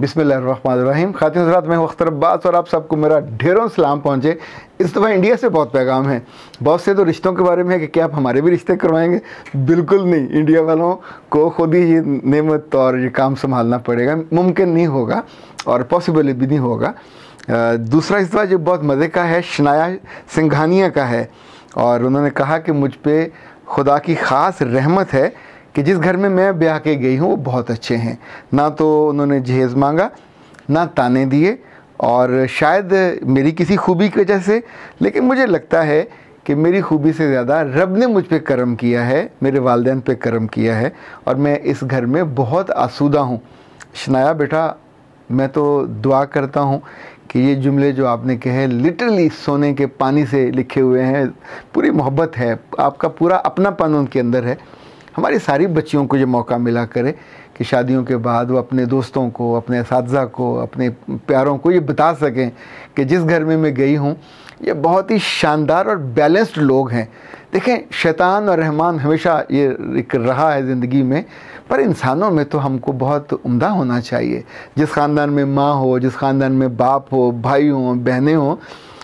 बिसमीम खातिन हजरात मैं अख्तर अब्बास और आप सबको मेरा ढेरों सलाम पहुँचे इस दफ़ा इंडिया से बहुत पैगाम है बहुत से तो रिश्तों के बारे में है कि क्या आप हमारे भी रिश्ते करवाएंगे बिल्कुल नहीं इंडिया वालों को खुद ही ये नेमत और ये काम संभालना पड़ेगा मुमकिन नहीं होगा और पॉसिबल भी नहीं होगा दूसरा इस जो बहुत मज़े का है शनाया सिंघानिया का है और उन्होंने कहा कि मुझ पर खुदा की ख़ास रहमत है कि जिस घर में मैं ब्याह के गई हूँ वो बहुत अच्छे हैं ना तो उन्होंने जहेज़ मांगा ना ताने दिए और शायद मेरी किसी खूबी की वजह से लेकिन मुझे लगता है कि मेरी खूबी से ज़्यादा रब ने मुझ पर करम किया है मेरे वालदेन पे करम किया है और मैं इस घर में बहुत आसूदा हूँ शनाया बेटा मैं तो दुआ करता हूँ कि ये जुमले जो आपने कहे लिटरली सोने के पानी से लिखे हुए हैं पूरी मोहब्बत है आपका पूरा अपनापन उनके अंदर है हमारी सारी बच्चियों को ये मौका मिला करे कि शादियों के बाद वो अपने दोस्तों को अपने इस को अपने प्यारों को ये बता सकें कि जिस घर में मैं गई हूँ ये बहुत ही शानदार और बैलेंस्ड लोग हैं देखें शैतान और रहमान हमेशा ये एक रहा है ज़िंदगी में पर इंसानों में तो हमको बहुत उम्दा होना चाहिए जिस ख़ानदान में माँ हो जिस ख़ानदान में बाप हो भाई हों बहनें हों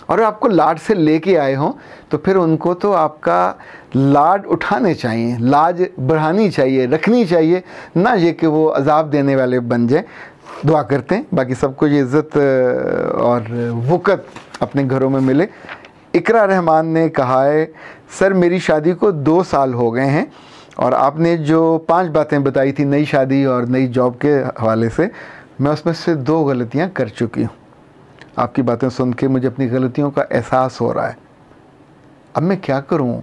और आपको लाड से लेके आए हों तो फिर उनको तो आपका लाड उठाने चाहिए लाज बढ़ानी चाहिए रखनी चाहिए ना ये कि वो अजाब देने वाले बन जाए दुआ करते हैं बाकी सबको ये इज़्ज़त और वक्त अपने घरों में मिले इकरा रहमान ने कहा है सर मेरी शादी को दो साल हो गए हैं और आपने जो पांच बातें बताई थी नई शादी और नई जॉब के हवाले से मैं उसमें से दो गलतियां कर चुकी हूँ आपकी बातें सुन के मुझे अपनी गलतियों का एहसास हो रहा है अब मैं क्या करूँ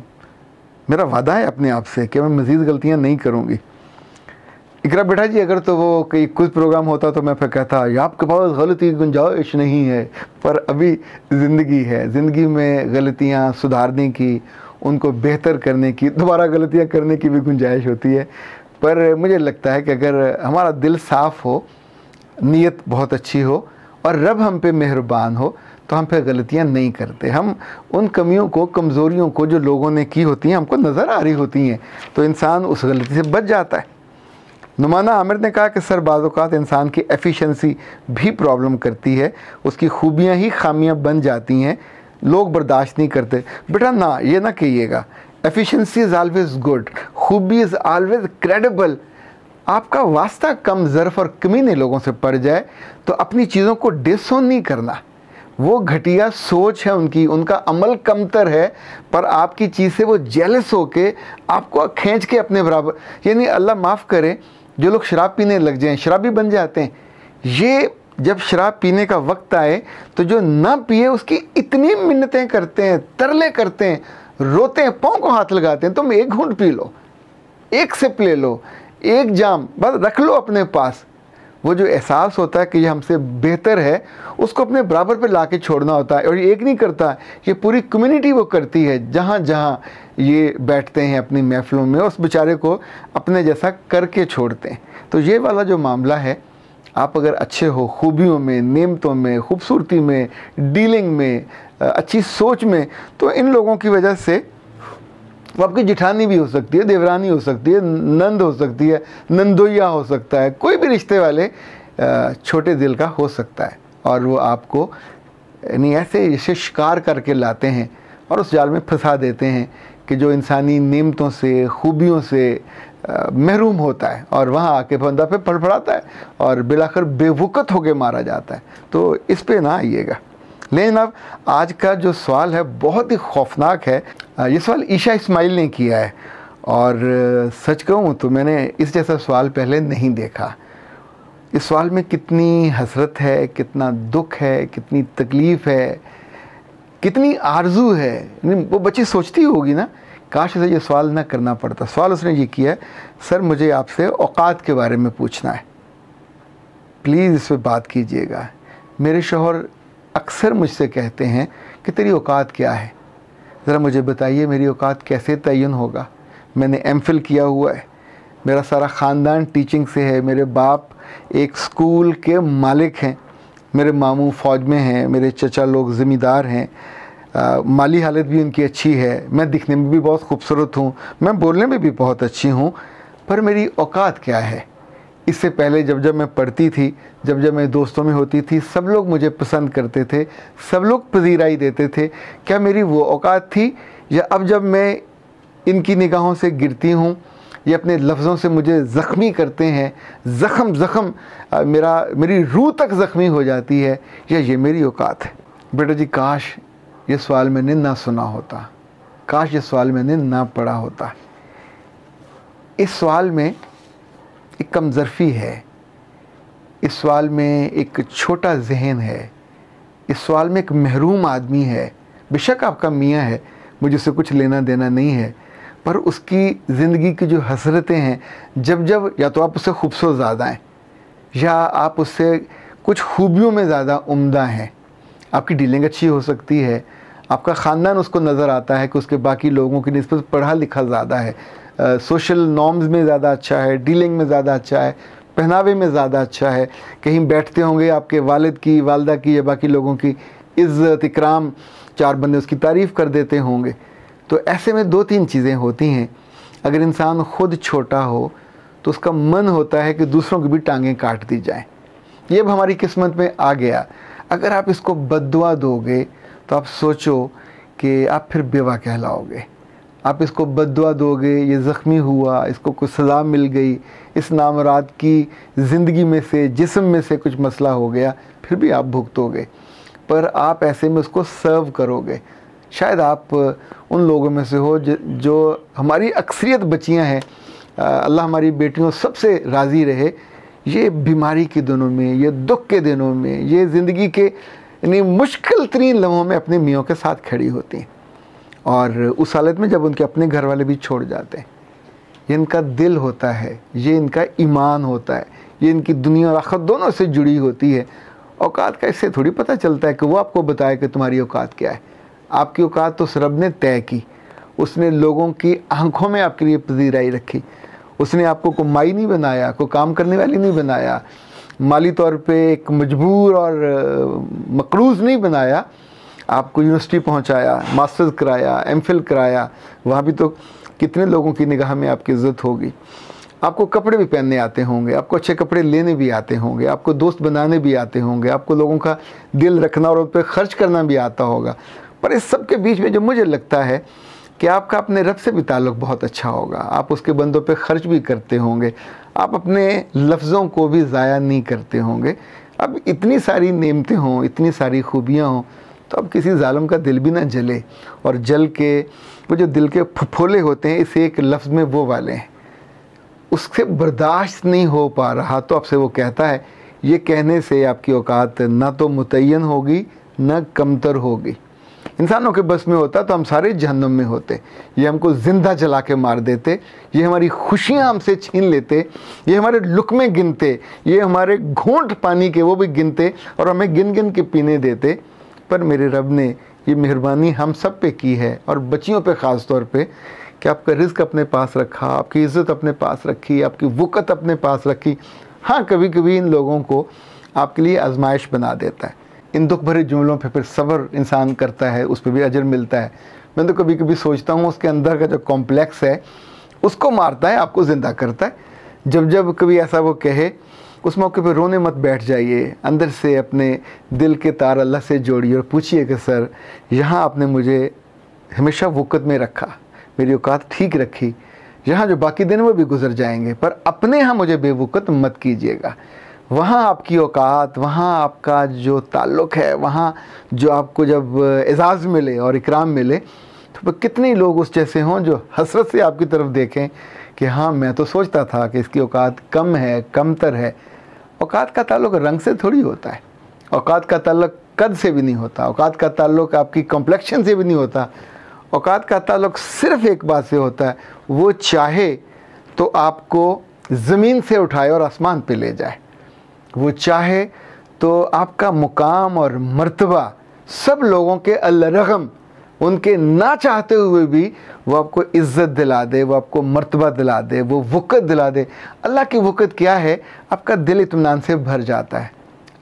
मेरा वादा है अपने आप से कि मैं मज़ीद गलतियाँ नहीं करूँगी इकरा बेटा जी अगर तो वो कहीं कुछ प्रोग्राम होता तो मैं फिर कहता या आपके पास गलती गुंजाइश नहीं है पर अभी ज़िंदगी है ज़िंदगी में गलतियाँ सुधारने की उनको बेहतर करने की दोबारा गलतियाँ करने की भी गुंजाइश होती है पर मुझे लगता है कि अगर हमारा दिल साफ़ हो नीयत बहुत अच्छी हो और रब हम पे मेहरबान हो तो हम फिर गलतियाँ नहीं करते हम उन कमियों को कमज़ोरियों को जो लोगों ने की होती हैं हमको नज़र आ रही होती हैं तो इंसान उस गलती से बच जाता है नुमाना आमिर ने कहा कि सर बाज़ात इंसान की एफिशिएंसी भी प्रॉब्लम करती है उसकी खूबियाँ ही खामियाँ बन जाती हैं लोग बर्दाश्त नहीं करते बेटा ना ये ना कहिएगा एफिशिएंसी इज़ ऑलवेज़ गुड खूबी इज़ ऑलवेज़ क्रेडिबल आपका वास्ता कम जरफ़ और कमीने लोगों से पड़ जाए तो अपनी चीज़ों को डिसोन नहीं करना वो घटिया सोच है उनकी उनका अमल कमतर है पर आपकी चीज़ से वो जेलस के आपको खींच के अपने बराबर यानी अल्लाह माफ़ करे जो लोग शराब पीने लग जाएं शराबी बन जाते हैं ये जब शराब पीने का वक्त आए तो जो ना पिए उसकी इतनी मिन्नतें करते हैं तरले करते हैं रोते हैं पाँव को हाथ लगाते हैं तुम एक घूंट पी लो एक सिप ले लो एक जाम बस रख लो अपने पास वो जो एहसास होता है कि ये हमसे बेहतर है उसको अपने बराबर पे ला के छोड़ना होता है और ये एक नहीं करता ये पूरी कम्युनिटी वो करती है जहाँ जहाँ ये बैठते हैं अपनी महफिलों में उस बेचारे को अपने जैसा करके छोड़ते हैं तो ये वाला जो मामला है आप अगर अच्छे हो खूबियों में नियमतों में खूबसूरती में डीलिंग में अच्छी सोच में तो इन लोगों की वजह से वो आपकी जिठानी भी हो सकती है देवरानी हो सकती है नंद हो सकती है नंदोइया हो सकता है कोई भी रिश्ते वाले छोटे दिल का हो सकता है और वो आपको यानी ऐसे इसे शिकार करके लाते हैं और उस जाल में फंसा देते हैं कि जो इंसानी नियमतों से खूबियों से महरूम होता है और वहाँ आके बंदा पे फड़फड़ाता है और बिलाकर बेवकत होकर मारा जाता है तो इस पर ना आइएगा लेकिन अब आज का जो सवाल है बहुत ही खौफनाक है ये सवाल ईशा इस्माइल ने किया है और सच कहूँ तो मैंने इस जैसा सवाल पहले नहीं देखा इस सवाल में कितनी हसरत है कितना दुख है कितनी तकलीफ़ है कितनी आरजू है वो बच्ची सोचती होगी ना काश उसे ये सवाल ना करना पड़ता सवाल उसने ये किया है सर मुझे आपसे औकात के बारे में पूछना है प्लीज़ इस पर बात कीजिएगा मेरे शोहर अक्सर मुझसे कहते हैं कि तेरी औकात क्या है ज़रा मुझे बताइए मेरी औकात कैसे तयन होगा मैंने एम किया हुआ है मेरा सारा ख़ानदान टीचिंग से है मेरे बाप एक स्कूल के मालिक हैं मेरे मामू फ़ौज में हैं मेरे चचा लोग ज़िम्मेदार हैं आ, माली हालत भी उनकी अच्छी है मैं दिखने में भी बहुत खूबसूरत हूँ मैं बोलने में भी बहुत अच्छी हूँ पर मेरी औकात क्या है इससे पहले जब जब मैं पढ़ती थी जब जब मैं दोस्तों में होती थी सब लोग मुझे पसंद करते थे सब लोग पजीराई देते थे क्या मेरी वो औकात थी या अब जब मैं इनकी निगाहों से गिरती हूँ ये अपने लफ्ज़ों से मुझे ज़ख्मी करते हैं ज़ख़म ज़ख़म मेरा मेरी रूह तक ज़ख्मी हो जाती है या ये मेरी औकात है बेटा जी काश ये सवाल मैंने ना सुना होता काश ये सवाल मैंने ना पढ़ा होता इस सवाल में एक कम ज़रफ़ी है इस सवाल में एक छोटा जहन है इस सवाल में एक महरूम आदमी है बेशक आपका मियाँ है मुझे उससे कुछ लेना देना नहीं है पर उसकी ज़िंदगी की जो हसरतें हैं जब जब या तो आप उससे खूबसूरत ज़्यादा हैं या आप उससे कुछ खूबियों में ज़्यादा उम्दा हैं आपकी डीलिंग अच्छी हो सकती है आपका ख़ानदान उसको नज़र आता है कि उसके बाकी लोगों की नस्बत पढ़ा लिखा ज़्यादा है सोशल नॉर्म्स में ज़्यादा अच्छा है डीलिंग में ज़्यादा अच्छा है पहनावे में ज़्यादा अच्छा है कहीं बैठते होंगे आपके वालद की वालदा की या बाकी लोगों की इज़्ज़त इकराम चार बंदे उसकी तारीफ़ कर देते होंगे तो ऐसे में दो तीन चीज़ें होती हैं अगर इंसान खुद छोटा हो तो उसका मन होता है कि दूसरों की भी टांगें काट दी जाएं ये अब हमारी किस्मत में आ गया अगर आप इसको बदवा दोगे तो आप सोचो कि आप फिर बेवा कहलाओगे आप इसको बदवा दोगे ये ज़ख्मी हुआ इसको कुछ सज़ा मिल गई इस नामरात की ज़िंदगी में से जिसम में से कुछ मसला हो गया फिर भी आप भुगतोगे पर आप ऐसे में उसको सर्व करोगे शायद आप उन लोगों में से हो जो हमारी अक्सरियत बचियाँ हैं अल्लाह हमारी बेटियों सबसे राज़ी रहे ये बीमारी के दिनों में ये दुख के दिनों में ये ज़िंदगी के यानी मुश्किल तरीन लम्हों में अपने मियों के साथ खड़ी होती हैं और उस हालत में जब उनके अपने घर वाले भी छोड़ जाते हैं ये इनका दिल होता है ये इनका ईमान होता है ये इनकी दुनिया और आखत दोनों से जुड़ी होती है औकात का इससे थोड़ी पता चलता है कि वो आपको बताए कि तुम्हारी औकात क्या है आपकी औकात तो सरब ने तय की उसने लोगों की आंखों में आपके लिए पजीराई रखी उसने आपको को माई नहीं बनाया को काम करने वाली नहीं बनाया माली तौर पे एक मजबूर और मकरूज नहीं बनाया आपको यूनिवर्सिटी पहुंचाया मास्टर्स कराया एमफिल कराया वहाँ भी तो कितने लोगों की निगाह में आपकी इज्जत होगी आपको कपड़े भी पहनने आते होंगे आपको अच्छे कपड़े लेने भी आते होंगे आपको दोस्त बनाने भी आते होंगे आपको लोगों का दिल रखना और उन पर खर्च करना भी आता होगा पर इस सब के बीच में जो मुझे लगता है कि आपका अपने रब से भी ताल्लुक बहुत अच्छा होगा आप उसके बंदों पे खर्च भी करते होंगे आप अपने लफ्ज़ों को भी ज़ाया नहीं करते होंगे अब इतनी सारी नियमतें हों इतनी सारी खूबियाँ हों तो अब किसी ालम का दिल भी ना जले और जल के वो जो दिल के फफोले होते हैं इसे एक लफ्ज़ में वो वाले हैं उससे बर्दाश्त नहीं हो पा रहा तो आपसे वो कहता है ये कहने से आपकी औकात ना तो मुतन होगी ना कमतर होगी इंसानों के बस में होता तो हम सारे जहनम में होते ये हमको ज़िंदा जला के मार देते ये हमारी खुशियाँ हमसे छीन लेते ये हमारे लुक में गिनते ये हमारे घोंट पानी के वो भी गिनते और हमें गिन गिन के पीने देते पर मेरे रब ने ये मेहरबानी हम सब पे की है और बच्चियों पे ख़ास तौर पे कि आपका रिस्क अपने पास रखा आपकी इज़्ज़त अपने पास रखी आपकी वक़्त अपने पास रखी हाँ कभी कभी इन लोगों को आपके लिए आजमाइश बना देता है इन दुख भरे जुमलों पे फिर सब्र इंसान करता है उस पर भी अजर मिलता है मैं तो कभी कभी सोचता हूँ उसके अंदर का जो कॉम्प्लेक्स है उसको मारता है आपको ज़िंदा करता है जब जब कभी ऐसा वो कहे उस मौके पर रोने मत बैठ जाइए अंदर से अपने दिल के तार अल्लाह से जोड़िए और पूछिए कि सर यहाँ आपने मुझे हमेशा वक़्त में रखा मेरी औकात ठीक रखी यहाँ जो बाकी दिन वो भी गुजर जाएंगे पर अपने यहाँ मुझे बेवक़त मत कीजिएगा वहाँ आपकी औकात वहाँ आपका जो ताल्लुक़ है वहाँ जो आपको जब एजाज़ मिले और इकराम मिले तो कितने लोग उस जैसे हों जो हसरत से आपकी तरफ़ देखें कि हाँ मैं तो सोचता था कि इसकी औकात कम है कमतर है औकात का ताल्लुक रंग से थोड़ी होता है औकात का ताल्लुक कद से भी नहीं होता औकात का ताल्लुक आपकी कम्प्लेक्शन से भी नहीं होता औकात का ताल्लुक सिर्फ एक बात से होता है वो चाहे तो आपको ज़मीन से उठाए और आसमान पे ले जाए वो चाहे तो आपका मुकाम और मर्तबा सब लोगों के अलरगम उनके ना चाहते हुए भी वो आपको इज़्ज़त दिला दे वो आपको मर्तबा दिला दे वो वक़्त दिला दे अल्लाह की वक़्त क्या है आपका दिल इतमान से भर जाता है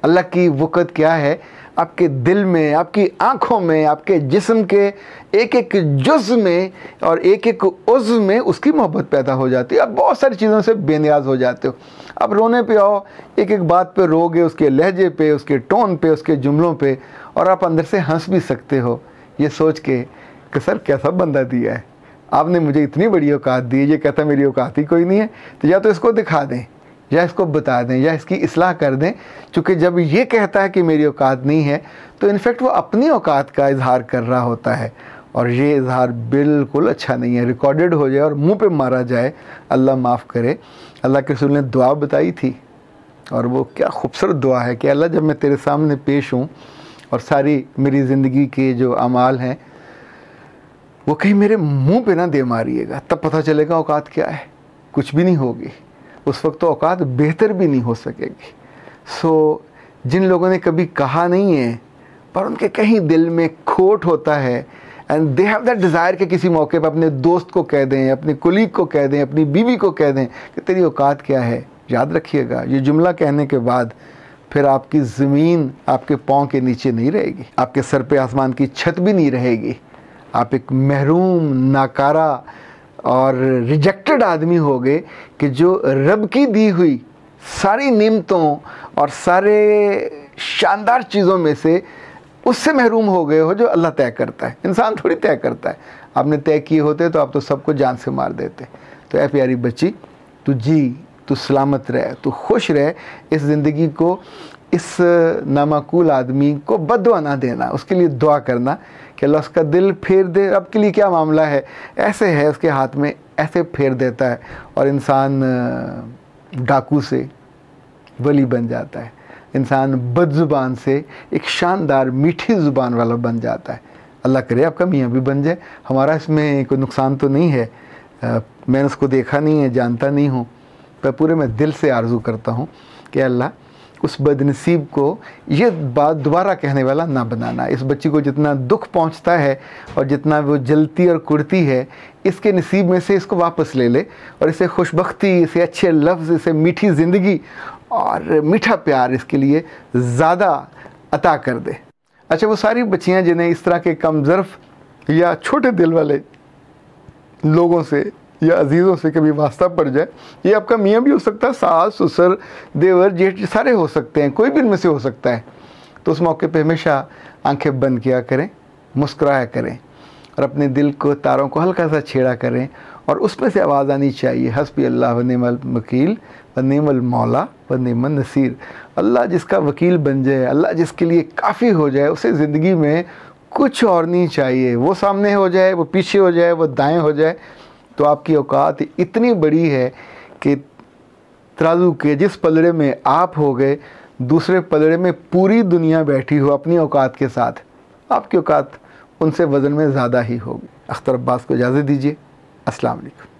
अल्लाह की वक़्त क्या है आपके दिल में आपकी आँखों में आपके जिस्म के एक एक जुज में और एक एक उज्व में उसकी मोहब्बत पैदा हो जाती है आप बहुत सारी चीज़ों से बेनियाज हो जाते हो आप रोने पे आओ एक एक बात पे रोगे उसके लहजे पे उसके टोन पे उसके जुमलों पे और आप अंदर से हंस भी सकते हो ये सोच के कि सर कैसा बंदा दिया है आपने मुझे इतनी बड़ी औकात दी है ये कहता मेरी औकात ही कोई नहीं है तो या तो इसको दिखा दें या इसको बता दें या इसकी असलाह कर दें चूँकि जब ये कहता है कि मेरी औकात नहीं है तो इनफेक्ट वो अपनी औकात का इजहार कर रहा होता है और ये इजहार बिल्कुल अच्छा नहीं है रिकॉर्डेड हो जाए और मुंह पे मारा जाए अल्लाह माफ़ करे अल्लाह के रसूल ने दुआ बताई थी और वो क्या खूबसूरत दुआ है कि अल्लाह जब मैं तेरे सामने पेश हूँ और सारी मेरी ज़िंदगी के जो अमाल हैं वो कहीं मेरे मुंह पे ना दे मारिएगा तब पता चलेगा औकात क्या है कुछ भी नहीं होगी उस वक्त तो औकात बेहतर भी नहीं हो सकेगी सो जिन लोगों ने कभी कहा नहीं है पर उनके कहीं दिल में खोट होता है and they have that desire के किसी मौके पर अपने दोस्त को कह दें अपने कुलीग को कह दें अपनी बीवी को कह दें कि तेरी औकात क्या है याद रखिएगा ये जुमला कहने के बाद फिर आपकी ज़मीन आपके पाँव के नीचे नहीं रहेगी आपके सर पे आसमान की छत भी नहीं रहेगी आप एक महरूम नाकारा और रिजेक्टेड आदमी होगे कि जो रब की दी हुई सारी नियमतों और सारे शानदार चीज़ों में से उससे महरूम हो गए हो जो अल्लाह तय करता है इंसान थोड़ी तय करता है आपने तय किए होते तो आप तो सबको जान से मार देते तो ऐ प्यारी बच्ची तू जी तू सलामत रह तू खुश रह इस ज़िंदगी को इस नामाकूल आदमी को बदवा ना देना उसके लिए दुआ करना कि अल्लाह उसका दिल फेर दे अब के लिए क्या मामला है ऐसे है उसके हाथ में ऐसे फेर देता है और इंसान डाकू से वली बन जाता है इंसान बदजुबान से एक शानदार मीठी ज़ुबान वाला बन जाता है अल्लाह करे आपका मियाँ भी बन जाए हमारा इसमें कोई नुकसान तो नहीं है मैंने उसको देखा नहीं है जानता नहीं हूँ मैं पूरे में दिल से आरजू करता हूँ कि अल्लाह उस बदनसीब को ये बात दोबारा कहने वाला ना बनाना इस बच्ची को जितना दुख पहुंचता है और जितना वो जलती और कुड़ती है इसके नसीब में से इसको वापस ले ले और इसे खुशबख्ती इसे अच्छे लफ्ज़ इसे मीठी ज़िंदगी और मीठा प्यार इसके लिए ज़्यादा अता कर दे अच्छा वो सारी बच्चियाँ जिन्हें इस तरह के कमज़र्फ या छोटे दिल वाले लोगों से या अजीज़ों से कभी वास्ता पड़ जाए ये आपका मियाँ भी हो सकता है सास ससुर देवर जेठ सारे हो सकते हैं कोई भी इनमें से हो सकता है तो उस मौके पर हमेशा आंखें बंद किया करें मुस्कराया करें और अपने दिल को तारों को हल्का सा छेड़ा करें और उसमें से आवाज़ आनी चाहिए हसबी अल्लाह व नेमल वकील व नेमल मौला वनीमल नसीर अल्लाह जिसका वकील बन जाए अल्लाह जिसके लिए काफ़ी हो जाए उसे ज़िंदगी में कुछ और नहीं चाहिए वो सामने हो जाए वो पीछे हो जाए वो दाएं हो जाए तो आपकी औकात इतनी बड़ी है कि तराजू के जिस पलड़े में आप हो गए दूसरे पलड़े में पूरी दुनिया बैठी हो अपनी औकात के साथ आपकी औकात उनसे वज़न में ज़्यादा ही होगी अख्तर अब्बास को इजाज़त दीजिए अस्सलाम वालेकुम